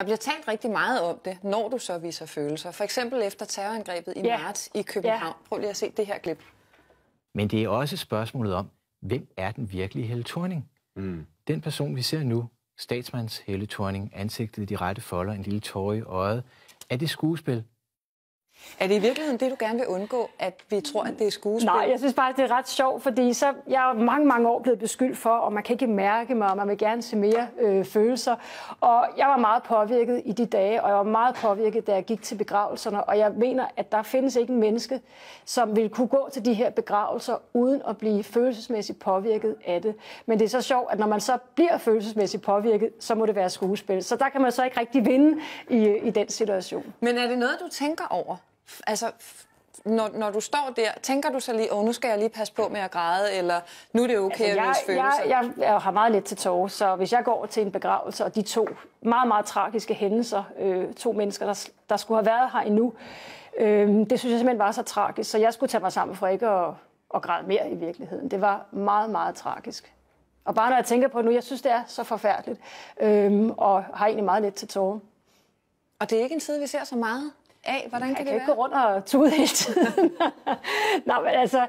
Der bliver talt rigtig meget om det, når du så viser følelser. For eksempel efter terrorangrebet i ja. marts i København. Ja. Prøv lige at se det her klip. Men det er også spørgsmålet om, hvem er den virkelige Helle Thorning? Mm. Den person, vi ser nu, statsmands Helle Thorning, ansigtet i de rette folder, en lille tårer i øjet, er det skuespil, er det i virkeligheden det, du gerne vil undgå, at vi tror, at det er skuespil? Nej, jeg synes at det er ret sjovt, fordi så, jeg er mange, mange år blevet beskyldt for, og man kan ikke mærke mig, og man vil gerne se mere øh, følelser. Og jeg var meget påvirket i de dage, og jeg var meget påvirket, da jeg gik til begravelserne, og jeg mener, at der findes ikke en menneske, som vil kunne gå til de her begravelser, uden at blive følelsesmæssigt påvirket af det. Men det er så sjovt, at når man så bliver følelsesmæssigt påvirket, så må det være skuespil. Så der kan man så ikke rigtig vinde i, i den situation. Men er det noget, du tænker over? altså, når, når du står der, tænker du så lige, åh, nu skal jeg lige passe på med at græde, eller nu er det okay altså, jeg, at vise følelser? Jeg, jeg, jeg har meget let til tårer, så hvis jeg går til en begravelse, og de to meget, meget tragiske hændelser, øh, to mennesker, der, der skulle have været her endnu, øh, det synes jeg simpelthen var så tragisk, så jeg skulle tage mig sammen for ikke at, at græde mere i virkeligheden. Det var meget, meget tragisk. Og bare når jeg tænker på det nu, jeg synes, det er så forfærdeligt, øh, og har egentlig meget let til tårer. Og det er ikke en tid, vi ser så meget? af? Hvordan kan jeg det kan være? ikke gå rundt og tude hele tiden. Nå, men altså,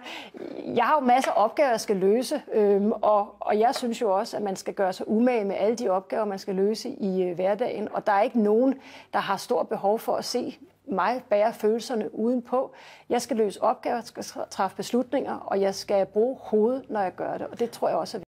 jeg har jo masser af opgaver, jeg skal løse, øhm, og, og jeg synes jo også, at man skal gøre sig umage med alle de opgaver, man skal løse i øh, hverdagen, og der er ikke nogen, der har stort behov for at se mig bære følelserne udenpå. Jeg skal løse opgaver, jeg skal træffe beslutninger, og jeg skal bruge hovedet, når jeg gør det, og det tror jeg også er